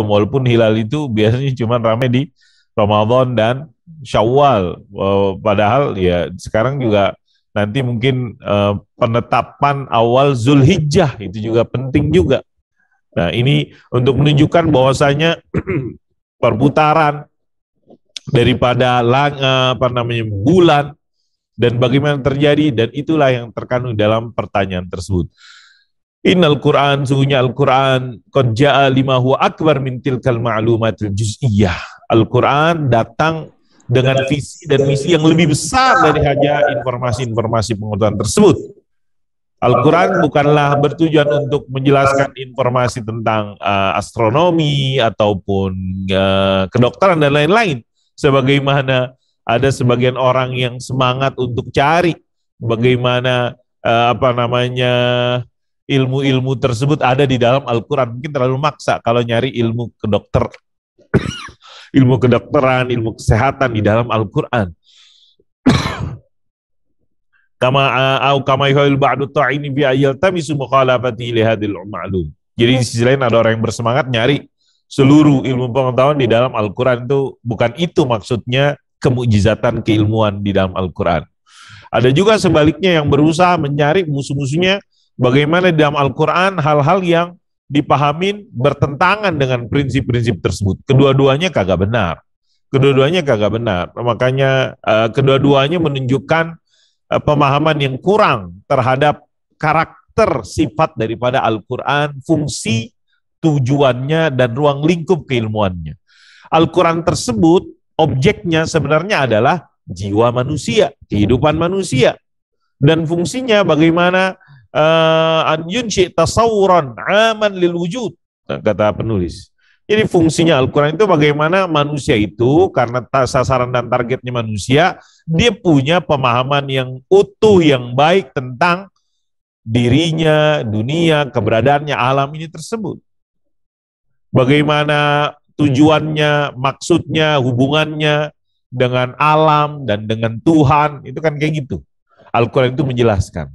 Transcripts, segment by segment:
walaupun hilal itu biasanya cuma ramai di Ramadan dan Syawal. Uh, padahal ya sekarang juga nanti mungkin uh, penetapan awal Zulhijjah itu juga penting juga. Nah, ini untuk menunjukkan bahwasanya perputaran daripada lang, uh, apa namanya bulan dan bagaimana terjadi dan itulah yang terkandung dalam pertanyaan tersebut. Innal Quran, sungguhnya Al-Quran, konja'a lima huwa akbar min tilkal ma'lumatil juz'iyah. Al-Quran datang dengan visi dan misi yang lebih besar dari hanya informasi-informasi pengetahuan tersebut. Al-Quran bukanlah bertujuan untuk menjelaskan informasi tentang uh, astronomi ataupun uh, kedokteran dan lain-lain. Sebagaimana ada sebagian orang yang semangat untuk cari bagaimana uh, apa namanya ilmu-ilmu tersebut ada di dalam Al-Quran. Mungkin terlalu maksa kalau nyari ilmu ke dokter, ilmu kedokteran, ilmu kesehatan di dalam Al-Quran. Uh, au kama ba'du ta'ini bi ayyal tamisu mukhalafati li hadil Jadi di sisi lain ada orang yang bersemangat nyari seluruh ilmu pengetahuan di dalam Al-Quran itu bukan itu maksudnya kemujizatan keilmuan di dalam Al-Quran. Ada juga sebaliknya yang berusaha mencari musuh-musuhnya Bagaimana dalam Al-Quran hal-hal yang dipahamin bertentangan dengan prinsip-prinsip tersebut. Kedua-duanya kagak benar. Kedua-duanya kagak benar. Makanya uh, kedua-duanya menunjukkan uh, pemahaman yang kurang terhadap karakter sifat daripada Al-Quran, fungsi, tujuannya, dan ruang lingkup keilmuannya. Al-Quran tersebut objeknya sebenarnya adalah jiwa manusia, kehidupan manusia. Dan fungsinya bagaimana uh, an yunshi tasawuran aman lil wujud kata penulis. Jadi fungsinya Al-Quran itu bagaimana manusia itu, karena sasaran dan targetnya manusia, dia punya pemahaman yang utuh, yang baik tentang dirinya, dunia, keberadaannya, alam ini tersebut. Bagaimana tujuannya, maksudnya, hubungannya dengan alam dan dengan Tuhan, itu kan kayak gitu. Al-Quran itu menjelaskan.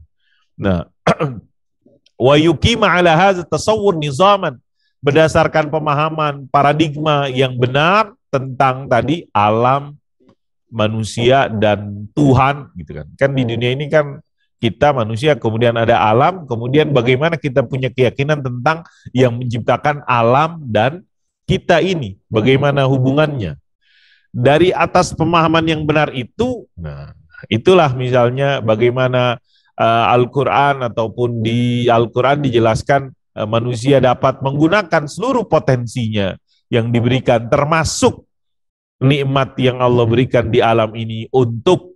Nah, wa yukima ala hadza tasawwur nizaman berdasarkan pemahaman paradigma yang benar tentang tadi alam manusia dan Tuhan gitu kan. Kan di dunia ini kan kita manusia kemudian ada alam, kemudian bagaimana kita punya keyakinan tentang yang menciptakan alam dan kita ini, bagaimana hubungannya. Dari atas pemahaman yang benar itu, nah itulah misalnya bagaimana uh, Al-Quran ataupun di Al-Quran dijelaskan uh, manusia dapat menggunakan seluruh potensinya yang diberikan termasuk nikmat yang Allah berikan di alam ini untuk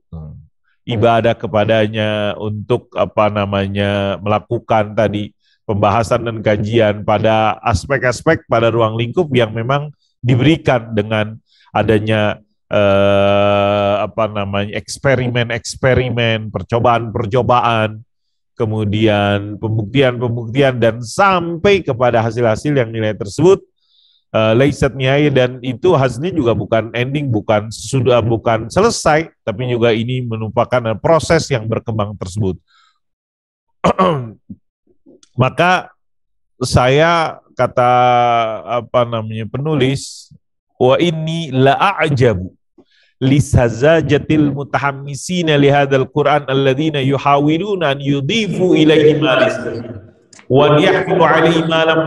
ibadah kepadanya untuk apa namanya melakukan tadi pembahasan dan kajian pada aspek-aspek pada ruang lingkup yang memang diberikan dengan adanya eh, apa namanya eksperimen-eksperimen, percobaan-percobaan, kemudian pembuktian-pembuktian dan sampai kepada hasil-hasil yang nilai tersebut uh, eh, Leiset nyai dan itu hasilnya juga bukan ending, bukan sudah bukan selesai, tapi juga ini merupakan proses yang berkembang tersebut. Maka saya kata apa namanya penulis wah ini la ajabu lisazajatil mutahammisina lihadal Qur'an alladzina yuhawiluna an yudifu ilaihi ma wa yahkimu alaihi ma lam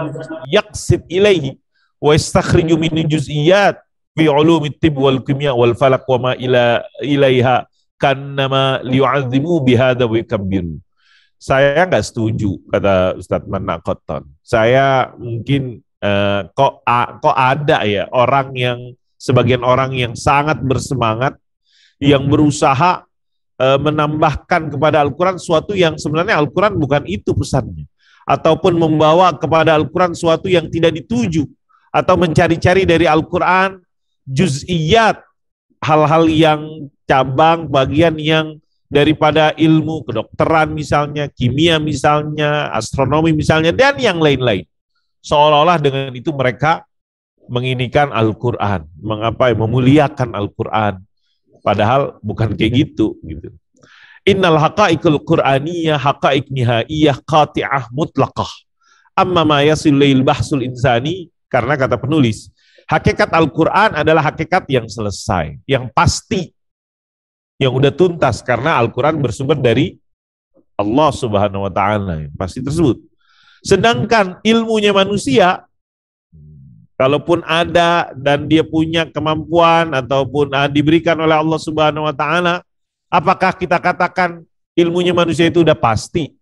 yaqsid ilaihi wa istakhriju min juz'iyat fi ulumi tib wal kimya wal falak wa ma ila ilaiha kannama liyu'azzimu bihadza wa yakbiru saya nggak setuju kata Manna Manakoton. Saya mungkin uh, kok a, kok ada ya orang yang sebagian orang yang sangat bersemangat yang hmm. berusaha e, menambahkan kepada Al-Qur'an suatu yang sebenarnya Al-Qur'an bukan itu pesannya ataupun membawa kepada Al-Qur'an suatu yang tidak dituju atau mencari-cari dari Al-Qur'an juz'iyat hal-hal yang cabang bagian yang daripada ilmu kedokteran misalnya, kimia misalnya, astronomi misalnya dan yang lain-lain. Seolah-olah dengan itu mereka menginikan Al-Quran, mengapa memuliakan Al-Quran. Padahal bukan kayak iya. gitu. gitu. Innal haqaikul Qur'aniyah haqaik nihaiyah qati'ah mutlaqah. Amma ma yasilil bahsul insani, karena kata penulis, hakikat Al-Quran adalah hakikat yang selesai, yang pasti, yang udah tuntas, karena Al-Quran bersumber dari Allah subhanahu wa ta'ala, yang pasti tersebut. Sedangkan ilmunya manusia Kalaupun ada dan dia punya kemampuan ataupun ah, diberikan oleh Allah Subhanahu wa taala, apakah kita katakan ilmunya manusia itu sudah pasti?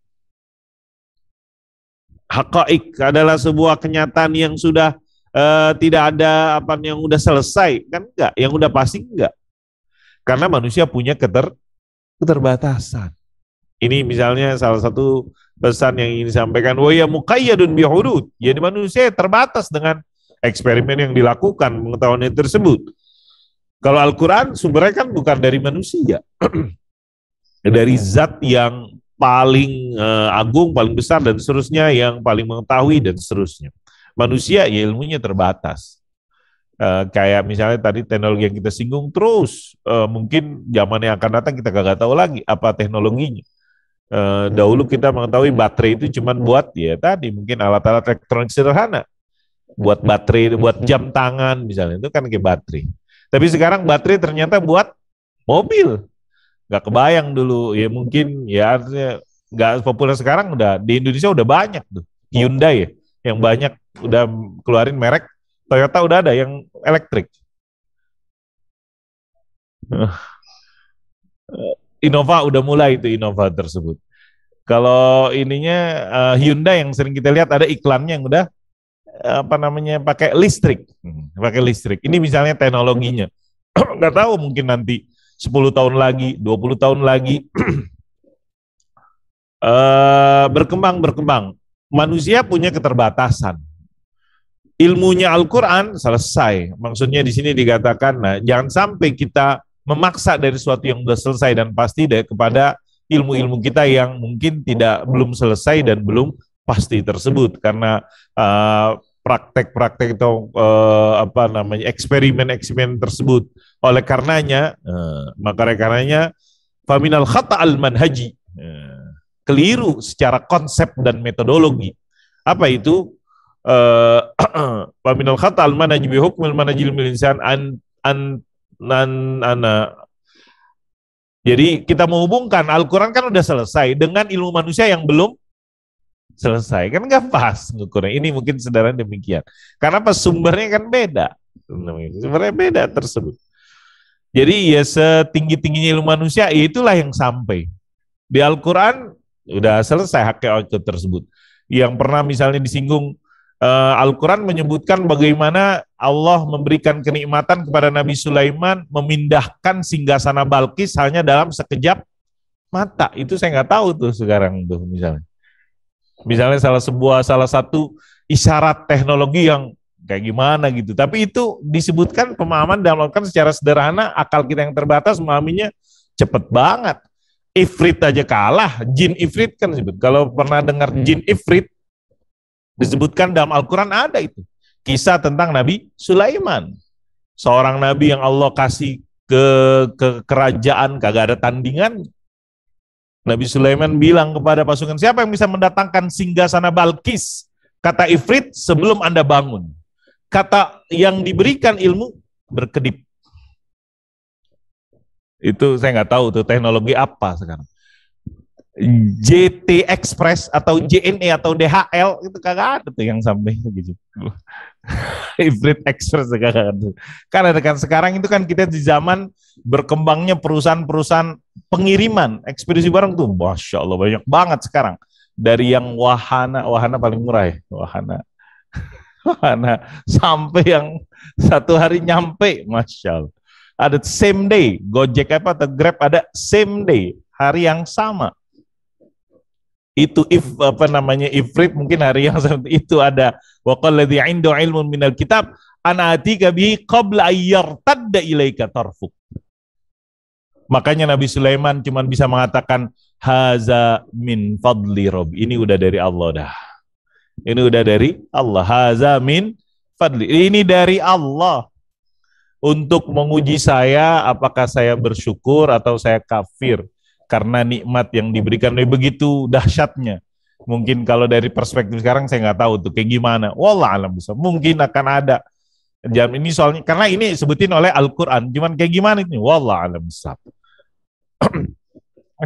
Hakik adalah sebuah kenyataan yang sudah uh, tidak ada apa yang sudah selesai, kan enggak? Yang sudah pasti enggak. Karena manusia punya keter keterbatasan. Ini misalnya salah satu pesan yang ingin disampaikan. Wa ya mukayyadun bihudud. Jadi manusia terbatas dengan eksperimen yang dilakukan pengetahuan tersebut. Kalau Al-Quran sumbernya kan bukan dari manusia, dari iya. zat yang paling uh, agung, paling besar dan seterusnya, yang paling mengetahui dan seterusnya. Manusia ya ilmunya terbatas. Uh, kayak misalnya tadi teknologi yang kita singgung terus, uh, mungkin zaman yang akan datang kita gak tahu lagi apa teknologinya. Uh, dahulu kita mengetahui baterai itu cuma buat ya tadi mungkin alat-alat elektronik sederhana buat baterai, buat jam tangan misalnya itu kan kayak baterai. Tapi sekarang baterai ternyata buat mobil. Gak kebayang dulu ya mungkin ya artinya gak populer sekarang udah di Indonesia udah banyak tuh Hyundai ya yang banyak udah keluarin merek Toyota udah ada yang elektrik. Eh, Innova udah mulai itu Innova tersebut. Kalau ininya uh, Hyundai yang sering kita lihat ada iklannya yang udah apa namanya pakai listrik, hmm, pakai listrik. Ini misalnya teknologinya. Nggak tahu mungkin nanti 10 tahun lagi, 20 tahun lagi uh, berkembang berkembang. Manusia punya keterbatasan. Ilmunya Al-Qur'an selesai. Maksudnya di sini dikatakan nah jangan sampai kita memaksa dari sesuatu yang sudah selesai dan pasti deh kepada ilmu-ilmu kita yang mungkin tidak belum selesai dan belum pasti tersebut karena uh, praktek-praktek atau uh, apa namanya eksperimen-eksperimen tersebut. Oleh karenanya, uh, maka oleh karenanya faminal khata al manhaji uh, keliru secara konsep dan metodologi. Apa itu? Faminal khata al manhaji bi hukmil manajil insan an an nan ana jadi kita menghubungkan Al-Quran kan sudah selesai dengan ilmu manusia yang belum selesai kan nggak pas ngukurnya ini mungkin saudara demikian karena apa sumbernya kan beda sumbernya beda tersebut jadi ya setinggi tingginya ilmu manusia ya itulah yang sampai di Al-Quran udah selesai hakikat tersebut yang pernah misalnya disinggung uh, Al-Quran menyebutkan bagaimana Allah memberikan kenikmatan kepada Nabi Sulaiman memindahkan singgasana Balkis hanya dalam sekejap mata itu saya nggak tahu tuh sekarang tuh misalnya Misalnya salah sebuah salah satu isyarat teknologi yang kayak gimana gitu. Tapi itu disebutkan pemahaman downloadkan secara sederhana, akal kita yang terbatas memahaminya cepet banget. Ifrit aja kalah, jin ifrit kan disebut. Kalau pernah dengar hmm. jin ifrit, disebutkan dalam Al-Quran ada itu. Kisah tentang Nabi Sulaiman. Seorang Nabi yang Allah kasih ke, ke kerajaan, kagak ada tandingan, Nabi Sulaiman bilang kepada pasukan, siapa yang bisa mendatangkan singgah sana Balkis? Kata Ifrit, sebelum Anda bangun. Kata yang diberikan ilmu, berkedip. Itu saya nggak tahu tuh teknologi apa sekarang. JT Express atau JNE atau DHL itu kagak ada tuh yang sampai gitu. Hybrid Express kagak ada. Karena kan sekarang itu kan kita di zaman berkembangnya perusahaan-perusahaan pengiriman ekspedisi barang tuh, masya Allah banyak banget sekarang. Dari yang wahana, wahana paling murah ya, wahana, wahana sampai yang satu hari nyampe, masya Allah. Ada same day, Gojek apa atau Grab ada same day, hari yang sama itu if apa namanya ifrit mungkin hari yang seperti itu ada wa qalladzi indu ilmun minal kitab anatika bi qabla ayyartadda ilaika tarfuk makanya Nabi Sulaiman cuma bisa mengatakan haza min fadli rob ini udah dari Allah dah ini udah dari Allah haza min fadli ini dari Allah untuk menguji saya apakah saya bersyukur atau saya kafir karena nikmat yang diberikan oleh begitu dahsyatnya. Mungkin kalau dari perspektif sekarang saya nggak tahu tuh kayak gimana. Wallah alam bisa. Mungkin akan ada jam ini soalnya karena ini sebutin oleh Al-Qur'an. Cuman kayak gimana ini? Wallah alam bisa.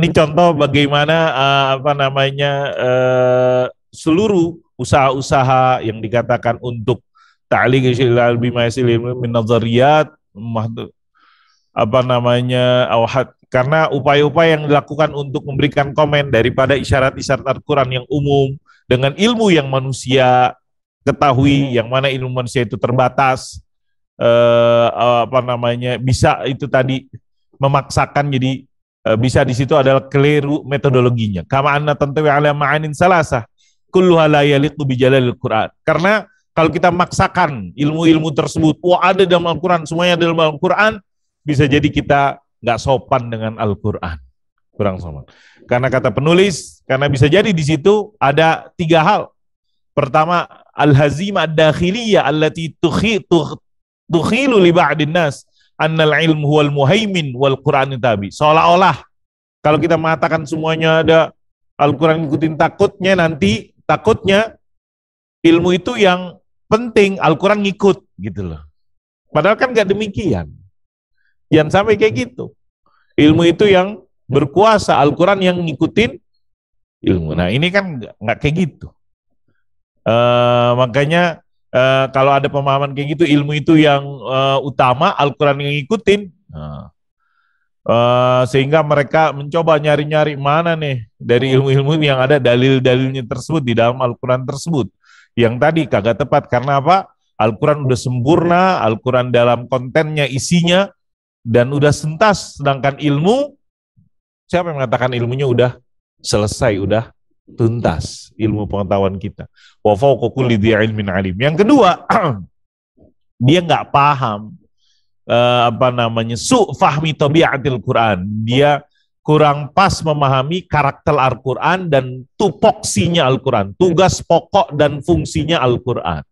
ini contoh bagaimana uh, apa namanya uh, seluruh usaha-usaha yang dikatakan untuk ta'liq ilal bima min apa namanya awhat karena upaya-upaya yang dilakukan untuk memberikan komen daripada isyarat-isyarat Al-Quran yang umum dengan ilmu yang manusia ketahui, yang mana ilmu manusia itu terbatas, eh, apa namanya, bisa itu tadi memaksakan jadi eh, bisa di situ adalah keliru metodologinya. Kama anna tantawi ala ma'anin salasah kullu la yaliqu bi Quran. Karena kalau kita maksakan ilmu-ilmu tersebut, wah ada dalam Al-Quran, semuanya ada dalam Al-Quran, bisa jadi kita nggak sopan dengan Al-Quran. Kurang sopan. Karena kata penulis, karena bisa jadi di situ ada tiga hal. Pertama, al-hazimah dakhiliyah allati tukhilu li ba'din nas annal ilmu huwal muhaimin wal Qur'an tabi. Seolah-olah kalau kita mengatakan semuanya ada Al-Quran ngikutin takutnya nanti, takutnya ilmu itu yang penting Al-Quran ngikut gitu loh. Padahal kan nggak demikian. Jangan sampai kayak gitu. Ilmu itu yang berkuasa, Al-Quran yang ngikutin ilmu. Nah ini kan nggak kayak gitu. Uh, makanya uh, kalau ada pemahaman kayak gitu, ilmu itu yang uh, utama, Al-Quran yang ngikutin. Nah. Uh, sehingga mereka mencoba nyari-nyari mana nih dari ilmu-ilmu yang ada dalil-dalilnya tersebut di dalam Al-Quran tersebut. Yang tadi kagak tepat, karena apa? Al-Quran udah sempurna, Al-Quran dalam kontennya, isinya, dan udah sentas. Sedangkan ilmu, siapa yang mengatakan ilmunya udah selesai, udah tuntas ilmu pengetahuan kita. Wa fawqa ilmin alim. Yang kedua, dia nggak paham uh, apa namanya su fahmi tabiatil Quran. Dia kurang pas memahami karakter Al-Quran dan tupoksinya Al-Quran, tugas pokok dan fungsinya Al-Quran.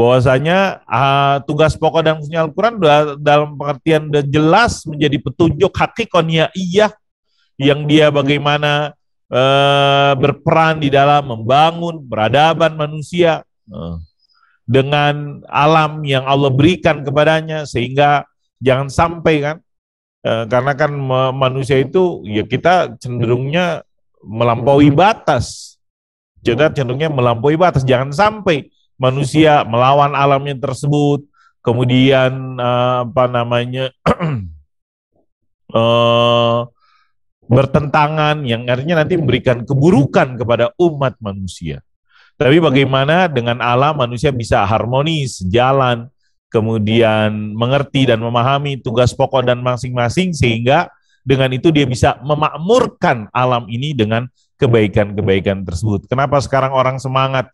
bahwasanya uh, tugas pokok dan fungsi Al-Quran dalam pengertian dan jelas menjadi petunjuk hakikonya iya yang dia bagaimana uh, berperan di dalam membangun peradaban manusia uh, dengan alam yang Allah berikan kepadanya sehingga jangan sampai kan uh, karena kan manusia itu ya kita cenderungnya melampaui batas kita cenderungnya melampaui batas jangan sampai manusia melawan alamnya tersebut, kemudian uh, apa namanya uh, bertentangan yang artinya nanti memberikan keburukan kepada umat manusia. Tapi bagaimana dengan alam manusia bisa harmonis, jalan, kemudian mengerti dan memahami tugas pokok dan masing-masing sehingga dengan itu dia bisa memakmurkan alam ini dengan kebaikan-kebaikan tersebut. Kenapa sekarang orang semangat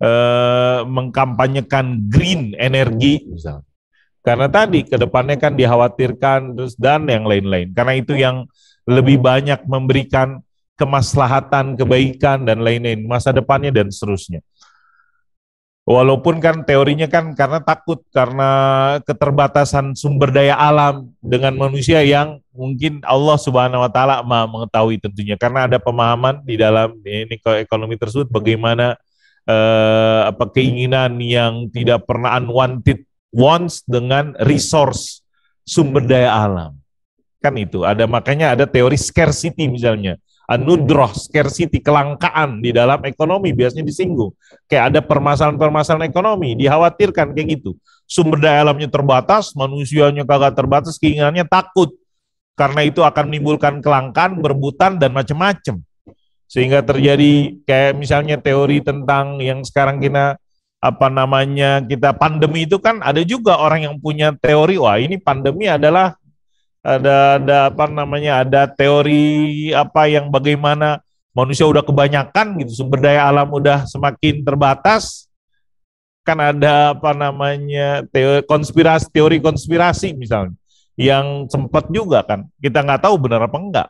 Eh, mengkampanyekan green energi iya, karena tadi kedepannya kan dikhawatirkan terus dan yang lain-lain karena itu yang lebih banyak memberikan kemaslahatan kebaikan dan lain-lain masa depannya dan seterusnya walaupun kan teorinya kan karena takut karena keterbatasan sumber daya alam dengan manusia yang mungkin Allah Subhanahu wa taala mengetahui tentunya karena ada pemahaman di dalam ini ekonomi tersebut bagaimana eh, apa keinginan yang tidak pernah unwanted wants dengan resource sumber daya alam. Kan itu ada makanya ada teori scarcity misalnya. Anudroh, scarcity, kelangkaan di dalam ekonomi biasanya disinggung. Kayak ada permasalahan-permasalahan ekonomi, dikhawatirkan kayak gitu. Sumber daya alamnya terbatas, manusianya kagak terbatas, keinginannya takut. Karena itu akan menimbulkan kelangkaan, berbutan dan macam-macam sehingga terjadi kayak misalnya teori tentang yang sekarang kita apa namanya kita pandemi itu kan ada juga orang yang punya teori wah ini pandemi adalah ada ada apa namanya ada teori apa yang bagaimana manusia udah kebanyakan gitu sumber daya alam udah semakin terbatas kan ada apa namanya teori konspirasi teori konspirasi misalnya yang sempat juga kan kita nggak tahu benar apa enggak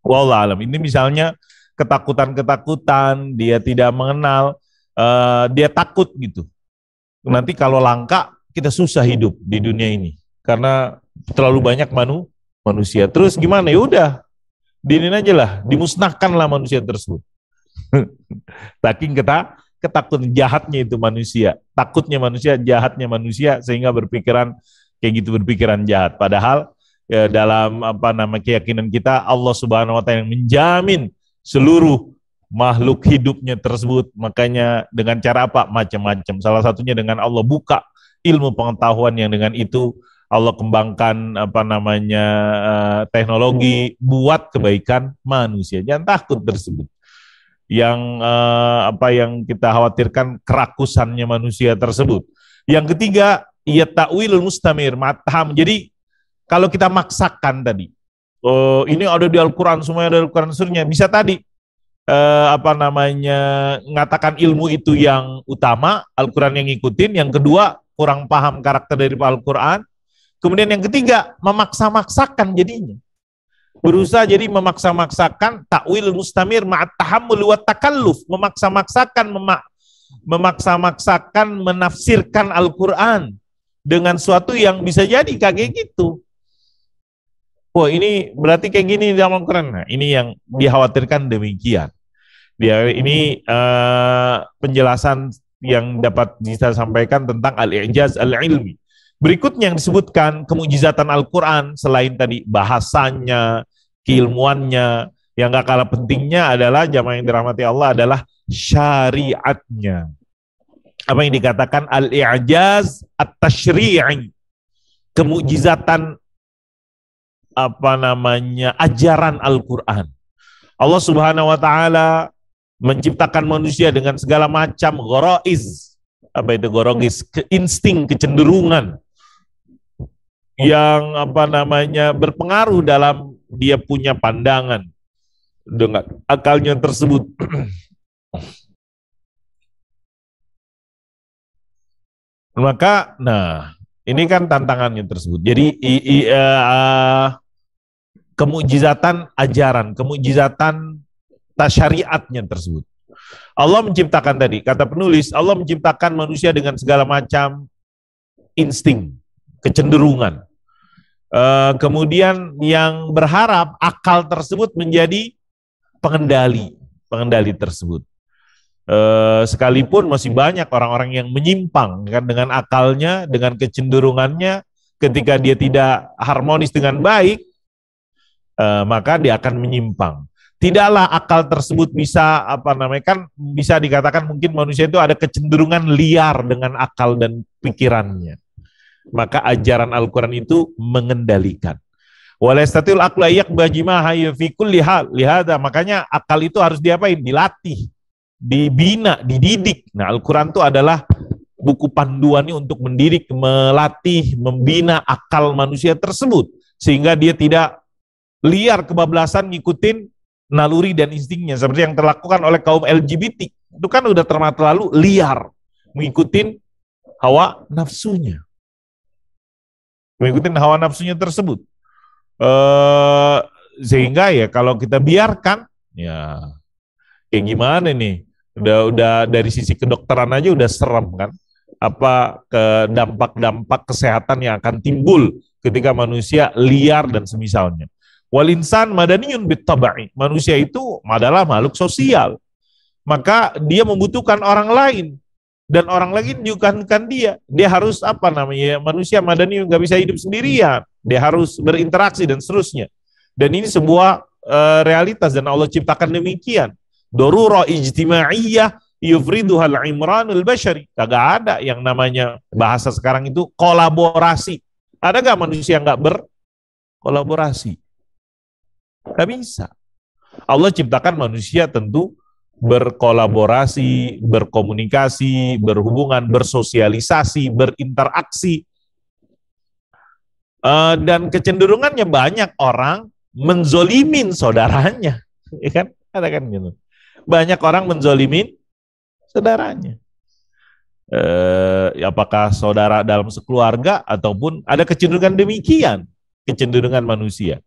Wallah alam. Ini misalnya ketakutan-ketakutan, dia tidak mengenal, uh, dia takut gitu. Nanti kalau langka kita susah hidup di dunia ini karena terlalu banyak manu manusia. Terus gimana? Ya udah, dinin aja lah, dimusnahkanlah manusia tersebut. Saking kita ketakutan jahatnya itu manusia, takutnya manusia, jahatnya manusia sehingga berpikiran kayak gitu berpikiran jahat. Padahal ya, dalam apa nama keyakinan kita Allah Subhanahu wa taala yang menjamin seluruh makhluk hidupnya tersebut. Makanya dengan cara apa? Macam-macam. Salah satunya dengan Allah buka ilmu pengetahuan yang dengan itu Allah kembangkan apa namanya eh, teknologi buat kebaikan manusia. Jangan takut tersebut. Yang eh, apa yang kita khawatirkan kerakusannya manusia tersebut. Yang ketiga, ia takwil mustamir, matam Jadi kalau kita maksakan tadi, oh ini ada di Al-Quran, semuanya ada di Al-Quran surnya. Bisa tadi, eh, apa namanya, mengatakan ilmu itu yang utama, Al-Quran yang ngikutin. Yang kedua, kurang paham karakter dari Al-Quran. Kemudian yang ketiga, memaksa-maksakan jadinya. Berusaha jadi memaksa-maksakan takwil mustamir ma'at tahammul wa takalluf. Memaksa-maksakan, memak memaksa-maksakan menafsirkan Al-Quran dengan suatu yang bisa jadi kayak gitu wah ini berarti kayak gini dalam quran Nah, ini yang dikhawatirkan demikian. Dia ini uh, penjelasan yang dapat kita sampaikan tentang al-ijaz al-ilmi. Berikutnya yang disebutkan kemujizatan Al-Quran selain tadi bahasanya, keilmuannya, yang gak kalah pentingnya adalah jamaah yang dirahmati Allah adalah syariatnya. Apa yang dikatakan al-i'jaz at-tashri'i. Kemujizatan apa namanya ajaran Al-Qur'an. Allah Subhanahu wa taala menciptakan manusia dengan segala macam goroiz apa itu goroiz ke insting kecenderungan yang apa namanya berpengaruh dalam dia punya pandangan dengan akalnya tersebut maka nah ini kan tantangannya tersebut. Jadi i, i, uh, kemujizatan ajaran, kemujizatan tasyariatnya tersebut. Allah menciptakan tadi, kata penulis, Allah menciptakan manusia dengan segala macam insting, kecenderungan. Uh, kemudian yang berharap akal tersebut menjadi pengendali, pengendali tersebut. Eh, sekalipun masih banyak orang-orang yang menyimpang kan dengan akalnya, dengan kecenderungannya, ketika dia tidak harmonis dengan baik, eh, maka dia akan menyimpang. Tidaklah akal tersebut bisa apa namanya kan bisa dikatakan mungkin manusia itu ada kecenderungan liar dengan akal dan pikirannya. Maka ajaran Al-Quran itu mengendalikan. Walastatil aklu ayyak bajima hayyafikul liha, lihada. Makanya akal itu harus diapain? Dilatih dibina, dididik. Nah, Al-Quran itu adalah buku panduannya untuk mendidik, melatih, membina akal manusia tersebut. Sehingga dia tidak liar kebablasan ngikutin naluri dan instingnya. Seperti yang terlakukan oleh kaum LGBT. Itu kan udah terlalu liar. Ngikutin hawa nafsunya. Ngikutin hawa nafsunya tersebut. E, sehingga ya kalau kita biarkan, ya kayak gimana nih? udah oh, udah gitu. dari sisi kedokteran aja udah serem kan apa ke dampak-dampak kesehatan yang akan timbul ketika manusia liar dan semisalnya. Wal insan madaniyun Manusia itu adalah makhluk sosial. Maka dia membutuhkan orang lain dan orang lain bukankan dia. Dia harus apa namanya? Manusia madani nggak bisa hidup sendirian. Dia harus berinteraksi dan seterusnya. Dan ini sebuah uh, realitas dan Allah ciptakan demikian. Doruro ijtima'iyah yufriduhal imranul bashari. Kagak ada yang namanya bahasa sekarang itu kolaborasi. Ada gak manusia yang gak berkolaborasi? Gak bisa. Allah ciptakan manusia tentu berkolaborasi, berkomunikasi, berhubungan, bersosialisasi, berinteraksi. Eh, dan kecenderungannya banyak orang menzolimin saudaranya, ya kan? Ada kan gitu. Banyak orang menzolimin saudaranya. Eh, apakah saudara dalam sekeluarga ataupun ada kecenderungan demikian, kecenderungan manusia.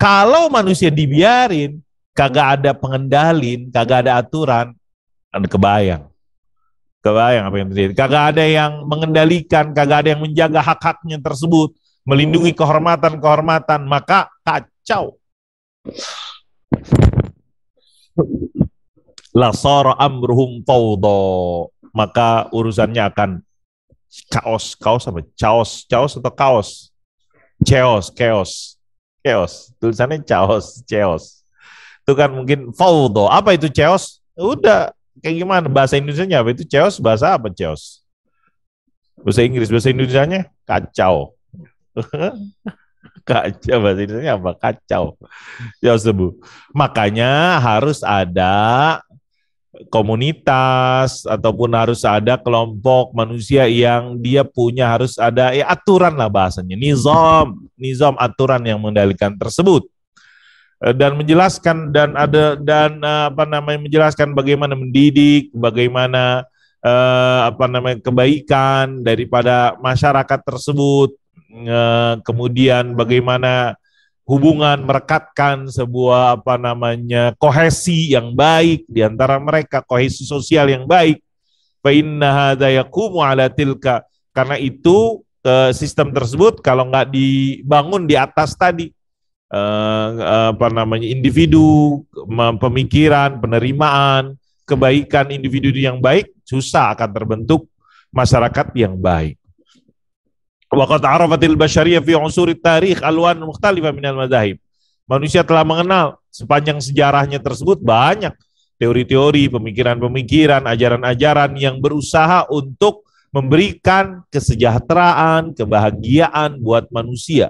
Kalau manusia dibiarin, kagak ada pengendalin, kagak ada aturan, anda kebayang. Kebayang apa yang terjadi. Kagak ada yang mengendalikan, kagak ada yang menjaga hak-haknya tersebut, melindungi kehormatan-kehormatan, maka kacau lasara amruhum fawdo maka urusannya akan chaos chaos apa chaos chaos atau chaos chaos chaos chaos tulisannya chaos chaos itu kan mungkin fawdo apa itu chaos udah kayak gimana bahasa Indonesia apa itu chaos bahasa apa chaos bahasa Inggris bahasa Indonesia nya kacau kacau bahasa Indonesia apa kacau ya sebu makanya harus ada komunitas ataupun harus ada kelompok manusia yang dia punya harus ada ya aturan lah bahasanya nizam nizam aturan yang mengendalikan tersebut eh, dan menjelaskan dan ada dan eh, apa namanya menjelaskan bagaimana mendidik bagaimana eh, apa namanya kebaikan daripada masyarakat tersebut kemudian bagaimana hubungan, merekatkan sebuah apa namanya kohesi yang baik di antara mereka, kohesi sosial yang baik. Fa inna yaqumu ala tilka. Karena itu eh, sistem tersebut kalau nggak dibangun di atas tadi eh, eh, apa namanya individu, pemikiran, penerimaan, kebaikan individu yang baik susah akan terbentuk masyarakat yang baik. Waqat arafatil basyariyah fi unsuri tarikh alwan mukhtalifah minal madahib. Manusia telah mengenal sepanjang sejarahnya tersebut banyak teori-teori, pemikiran-pemikiran, ajaran-ajaran yang berusaha untuk memberikan kesejahteraan, kebahagiaan buat manusia.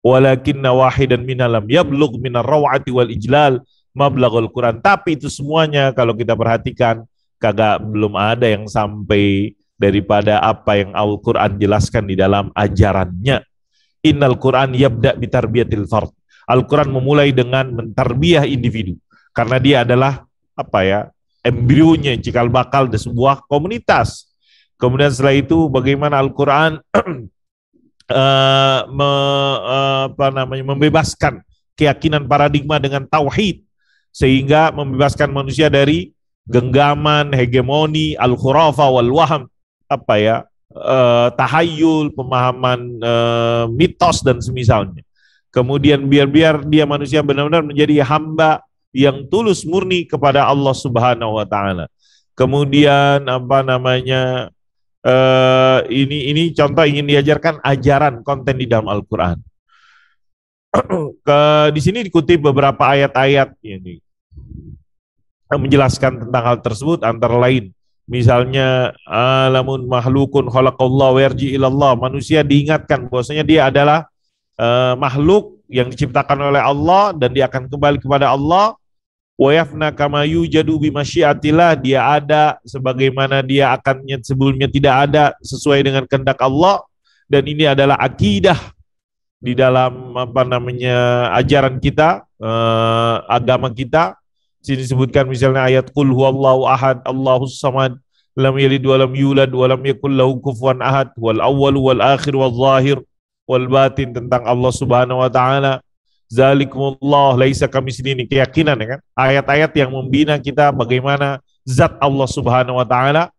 Walakin wahidan minalam yablug minar rawati wal ijlal mablagul Quran. Tapi itu semuanya kalau kita perhatikan kagak belum ada yang sampai daripada apa yang Al-Quran jelaskan di dalam ajarannya. Innal Quran yabda bitarbiyatil fard. Al-Quran memulai dengan mentarbiyah individu. Karena dia adalah apa ya embrionya cikal bakal di sebuah komunitas. Kemudian setelah itu bagaimana Al-Quran uh, me, uh, membebaskan keyakinan paradigma dengan tauhid sehingga membebaskan manusia dari genggaman, hegemoni, al-khurafa wal waham apa ya uh, tahayul, pemahaman uh, mitos dan semisalnya. Kemudian biar-biar dia manusia benar-benar menjadi hamba yang tulus murni kepada Allah Subhanahu wa taala. Kemudian apa namanya? Eh, ini ini contoh ingin diajarkan ajaran konten di dalam Al-Qur'an. Ke di sini dikutip beberapa ayat-ayat ini menjelaskan tentang hal tersebut antara lain Misalnya, alamun mahlukun khalaqallah werji ilallah. Manusia diingatkan bahwasanya dia adalah uh, makhluk yang diciptakan oleh Allah dan dia akan kembali kepada Allah. Wayafna kama yujadu bimasyiatillah. Dia ada sebagaimana dia akan sebelumnya tidak ada sesuai dengan kehendak Allah. Dan ini adalah akidah di dalam apa namanya ajaran kita, uh, agama kita Sini disebutkan misalnya ayat qul huwallahu ahad, Allahus samad, lam yalid wa lam yulad wa lam yakul lahu kufuwan ahad, wal awwal wal akhir wal zahir wal batin tentang Allah Subhanahu wa taala. Zalikumullah laisa kami sini keyakinan ya kan ayat-ayat yang membina kita bagaimana zat Allah Subhanahu wa taala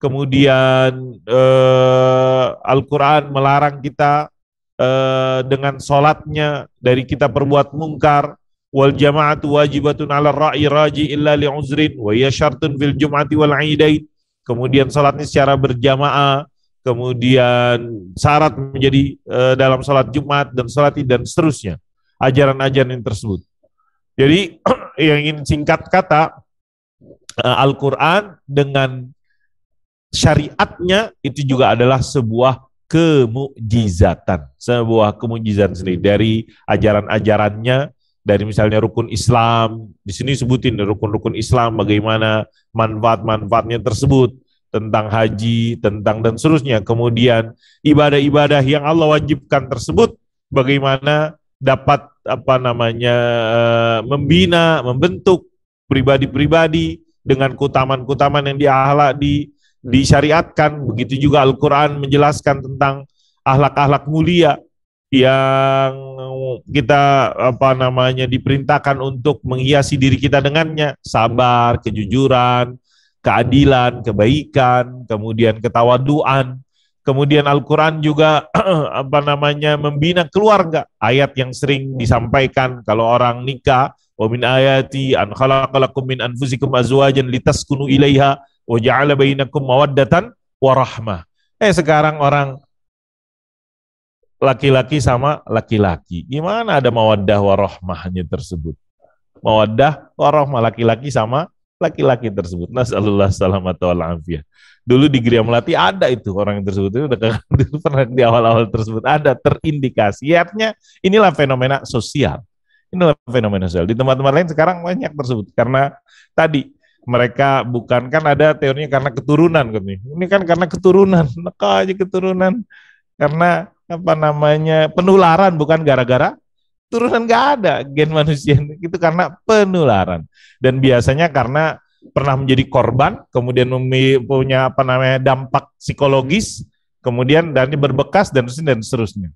kemudian eh, Al-Qur'an melarang kita eh, dengan salatnya dari kita perbuat mungkar wal jama'atu wajibatun 'ala ra'i raji illa li'uzrin wa hiya syartun fil jum'ati wal aidain Kemudian salatnya secara berjamaah, kemudian syarat menjadi e, dalam salat Jumat dan salat dan seterusnya. Ajaran-ajaran tersebut. Jadi yang ingin singkat kata eh, Al-Qur'an dengan syariatnya itu juga adalah sebuah kemujizatan, sebuah kemujizatan sendiri dari ajaran-ajarannya dari misalnya rukun Islam, di sini sebutin rukun-rukun Islam bagaimana manfaat-manfaatnya tersebut tentang haji, tentang dan seterusnya. Kemudian ibadah-ibadah yang Allah wajibkan tersebut bagaimana dapat apa namanya eh, membina, membentuk pribadi-pribadi dengan kutaman-kutaman yang diahla di hmm. disyariatkan. Begitu juga Al-Qur'an menjelaskan tentang ahlak-ahlak mulia yang kita apa namanya diperintahkan untuk menghiasi diri kita dengannya sabar, kejujuran, keadilan, kebaikan, kemudian ketawaduan. Kemudian Al-Qur'an juga apa namanya membina keluarga. Ayat yang sering disampaikan kalau orang nikah, wa min ayati an khalaqalakum min anfusikum azwajan litaskunu ilaiha wa ja'ala bainakum mawaddatan wa rahmah. Eh sekarang orang laki-laki sama laki-laki. Gimana ada mawaddah warohmahnya tersebut? Mawaddah warohmah laki-laki sama laki-laki tersebut. Nasallallahu salamat wal afiyah. Dulu di Gria Melati ada itu orang yang tersebut itu pernah di awal-awal tersebut ada terindikasi. Artinya inilah fenomena sosial. Inilah fenomena sosial. Di tempat-tempat lain sekarang banyak tersebut karena tadi mereka bukan kan ada teorinya karena keturunan ini kan karena keturunan neka aja keturunan karena apa namanya penularan bukan gara-gara turunan nggak ada gen manusia itu karena penularan dan biasanya karena pernah menjadi korban kemudian punya apa namanya dampak psikologis kemudian dan berbekas dan dan seterusnya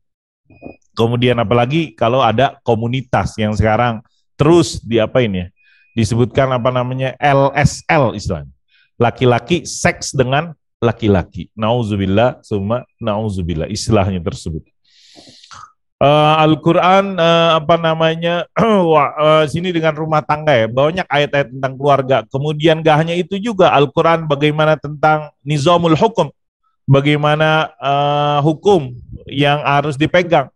kemudian apalagi kalau ada komunitas yang sekarang terus di ini ya disebutkan apa namanya LSL istilahnya laki-laki seks dengan laki-laki. Nauzubillah, summa nauzubillah istilahnya tersebut. Uh, Al-Quran uh, apa namanya uh, sini dengan rumah tangga ya banyak ayat-ayat tentang keluarga kemudian gak hanya itu juga Al-Quran bagaimana tentang nizamul hukum bagaimana uh, hukum yang harus dipegang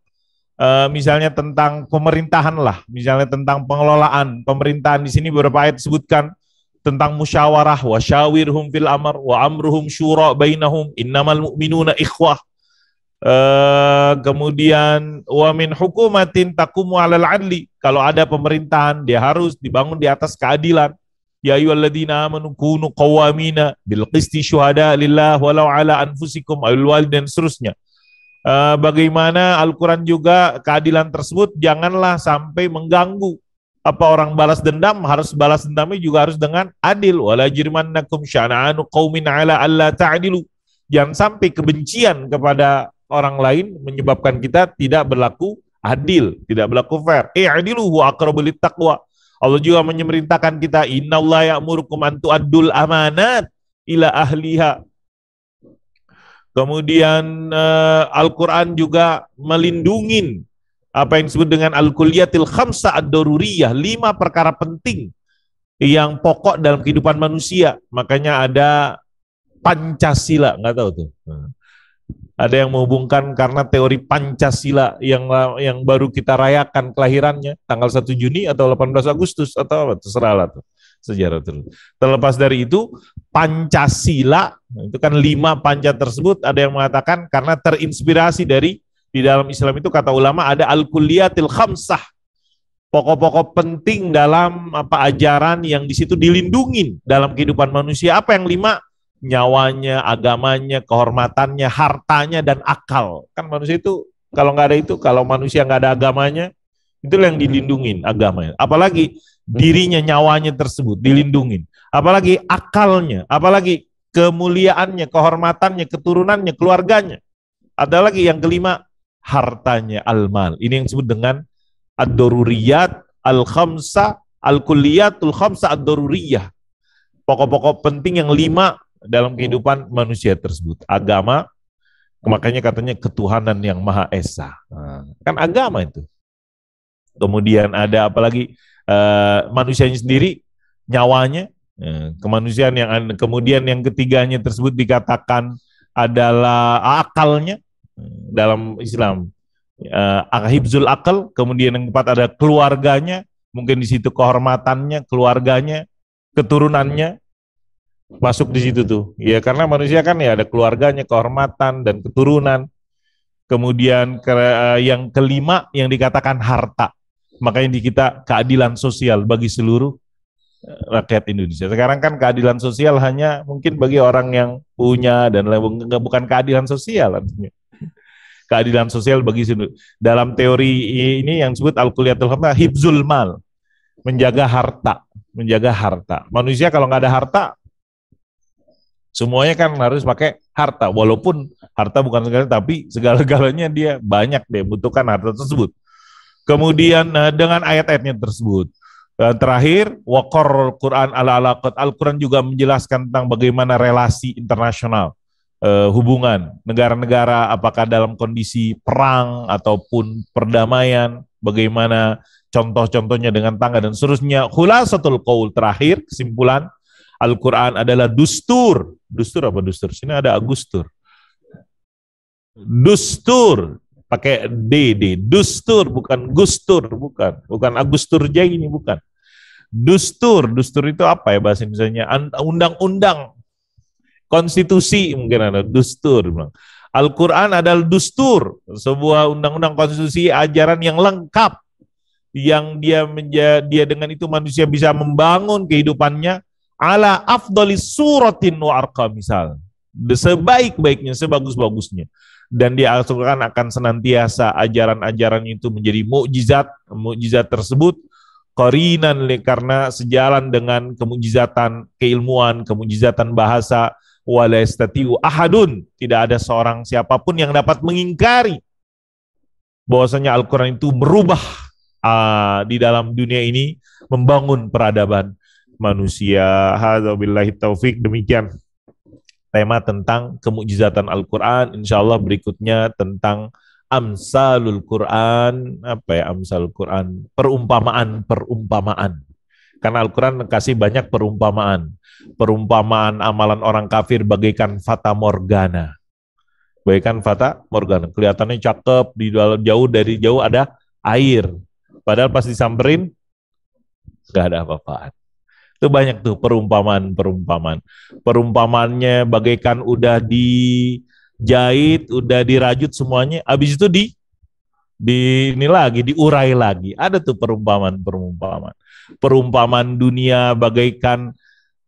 Uh, misalnya tentang pemerintahan lah, misalnya tentang pengelolaan pemerintahan di sini beberapa ayat disebutkan tentang musyawarah syawirhum fil amr wa amruhum syura bainahum innamal mu'minuna ikhwah Uh, kemudian min hukumatin takumu alal adli. Kalau ada pemerintahan, dia harus dibangun di atas keadilan. Ya ayyuhalladzina amanu kunu qawamina bil qisti syuhada lillah walau ala anfusikum awil walid dan seterusnya. Uh, bagaimana Al-Quran juga keadilan tersebut janganlah sampai mengganggu apa orang balas dendam harus balas dendamnya juga harus dengan adil wala jirmannakum syana'anu qaumin ala alla ta'dilu jangan sampai kebencian kepada orang lain menyebabkan kita tidak berlaku adil tidak berlaku fair eh adilu wa taqwa Allah juga menyemerintahkan kita innallaha ya'murukum an tu'addul amanat ila ahliha kemudian eh, Al-Qur'an juga melindungi apa yang disebut dengan al-kuliyatil khamsa ad-daruriyah, lima perkara penting yang pokok dalam kehidupan manusia. Makanya ada Pancasila, nggak tahu tuh. Hmm. Ada yang menghubungkan karena teori Pancasila yang yang baru kita rayakan kelahirannya tanggal 1 Juni atau 18 Agustus atau apa terserah lah tuh sejarah terus. Terlepas dari itu Pancasila itu kan lima panca tersebut ada yang mengatakan karena terinspirasi dari di dalam Islam itu kata ulama ada al-kulliyatil khamsah. Pokok-pokok penting dalam apa ajaran yang di situ dilindungi dalam kehidupan manusia. Apa yang lima? Nyawanya, agamanya, kehormatannya, hartanya, dan akal. Kan manusia itu kalau nggak ada itu, kalau manusia nggak ada agamanya, itu yang dilindungi agamanya. Apalagi dirinya, nyawanya tersebut dilindungi. Apalagi akalnya, apalagi kemuliaannya, kehormatannya, keturunannya, keluarganya. Ada lagi yang kelima, hartanya almal Ini yang disebut dengan ad-daruriyat al-khamsa al-kulliyatul khamsa ad-daruriyah. pokok pokok penting yang lima dalam kehidupan manusia tersebut. Agama, makanya katanya ketuhanan yang maha esa. Nah, kan agama itu. Kemudian ada apalagi uh, manusianya sendiri, nyawanya, uh, kemanusiaan yang kemudian yang ketiganya tersebut dikatakan adalah akalnya, dalam Islam. Uh, hibzul akal, kemudian yang keempat ada keluarganya, mungkin di situ kehormatannya, keluarganya, keturunannya masuk di situ tuh. Ya karena manusia kan ya ada keluarganya, kehormatan dan keturunan. Kemudian ke, uh, eh, yang kelima yang dikatakan harta. Makanya di kita keadilan sosial bagi seluruh eh, rakyat Indonesia. Sekarang kan keadilan sosial hanya mungkin bagi orang yang punya dan bukan keadilan sosial artinya keadilan sosial bagi seluruh. Dalam teori ini yang disebut al-kuliatul hamah hibzul mal, menjaga harta, menjaga harta. Manusia kalau nggak ada harta semuanya kan harus pakai harta walaupun harta bukan segala tapi segala-galanya dia banyak dia butuhkan harta tersebut. Kemudian eh, dengan ayat-ayatnya tersebut. Dan eh, terakhir, wakor Quran ala ala Al Quran juga menjelaskan tentang bagaimana relasi internasional uh, hubungan negara-negara apakah dalam kondisi perang ataupun perdamaian bagaimana contoh-contohnya dengan tangga dan seterusnya khulasatul qaul terakhir kesimpulan Al-Qur'an adalah dustur dustur apa dustur sini ada agustur dustur pakai d d dustur bukan gustur bukan bukan agustur jai ini bukan dustur dustur itu apa ya bahasa misalnya undang-undang konstitusi mungkin ada dustur bilang. Al-Quran adalah dustur, sebuah undang-undang konstitusi ajaran yang lengkap yang dia menjadi dia dengan itu manusia bisa membangun kehidupannya ala afdoli suratin wa arka misal sebaik-baiknya sebagus-bagusnya dan dia Al-Quran akan senantiasa ajaran-ajaran itu menjadi mukjizat mukjizat tersebut korinan karena sejalan dengan kemujizatan keilmuan kemujizatan bahasa walastatiu ahadun. Tidak ada seorang siapapun yang dapat mengingkari bahwasanya Al-Quran itu merubah uh, di dalam dunia ini, membangun peradaban manusia. Hadzabilahi taufik. Demikian tema tentang kemujizatan Al-Quran. Insya berikutnya tentang amsalul Quran. Apa ya amsalul Quran? Perumpamaan-perumpamaan. Karena Al-Quran kasih banyak perumpamaan. Perumpamaan amalan orang kafir bagaikan fata morgana. Bagaikan fata morgana. Kelihatannya cakep, di dalam jauh dari jauh ada air. Padahal pas disamperin, gak ada apa-apaan. Itu banyak tuh perumpamaan-perumpamaan. perumpamannya bagaikan udah dijahit, udah dirajut semuanya, habis itu di di ini lagi, diurai lagi. Ada tuh perumpamaan-perumpamaan perumpamaan dunia bagaikan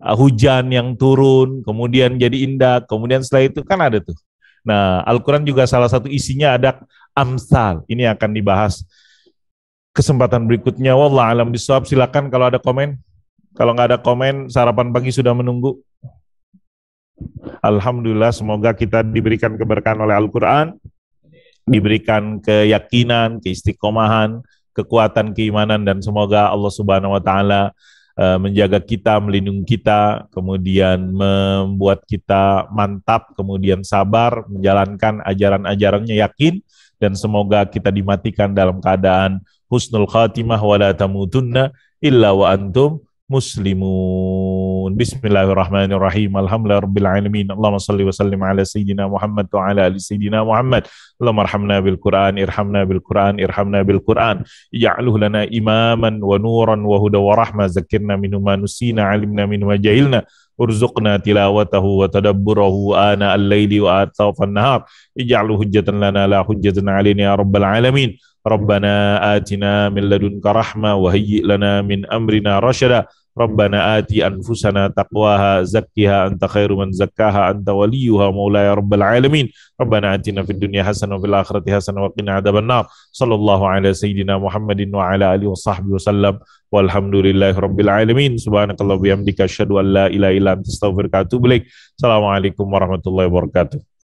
uh, hujan yang turun, kemudian jadi indah, kemudian setelah itu kan ada tuh. Nah, Al-Quran juga salah satu isinya ada amsal. Ini akan dibahas kesempatan berikutnya. Wallah alam bisawab. Silakan kalau ada komen. Kalau nggak ada komen, sarapan pagi sudah menunggu. Alhamdulillah, semoga kita diberikan keberkahan oleh Al-Quran, diberikan keyakinan, keistiqomahan, kekuatan keimanan dan semoga Allah Subhanahu wa taala eh, menjaga kita, melindungi kita, kemudian membuat kita mantap, kemudian sabar menjalankan ajaran-ajarannya yakin dan semoga kita dimatikan dalam keadaan husnul khatimah wa la tamutunna illa wa antum مسلمون بسم الله الرحمن الرحيم الحمد لله رب العالمين اللهم صل وسلم على سيدنا محمد وعلى ال سيدنا محمد اللهم ارحمنا بالقران ارحمنا بالقران ارحمنا بالقران اجعله لنا اماما ونورا وهدى ورحمه ذكرنا منه ما نسينا علمنا منه ما جهلنا ارزقنا تلاوته وتدبره آناء الليل وآتاف النهار اجعله حجة لنا لا حجة علينا يا رب العالمين ربنا آتنا من لدنك رحمة وهيئ لنا من أمرنا رشدا Rabbana ati anfusana taqwaha zakkiha anta khairu man zakkaha anta waliyuha maulaya rabbal alamin. Rabbana atina fid dunya hasanah wa fil akhirati hasanah wa qina nar Sallallahu ala sayyidina Muhammadin wa ala alihi wa sahbihi wasallam. Walhamdulillahi rabbil alamin. Subhanakallah bihamdika asyhadu an la ilaha illa anta astaghfiruka wa atubu ilaik. Assalamualaikum warahmatullahi wabarakatuh.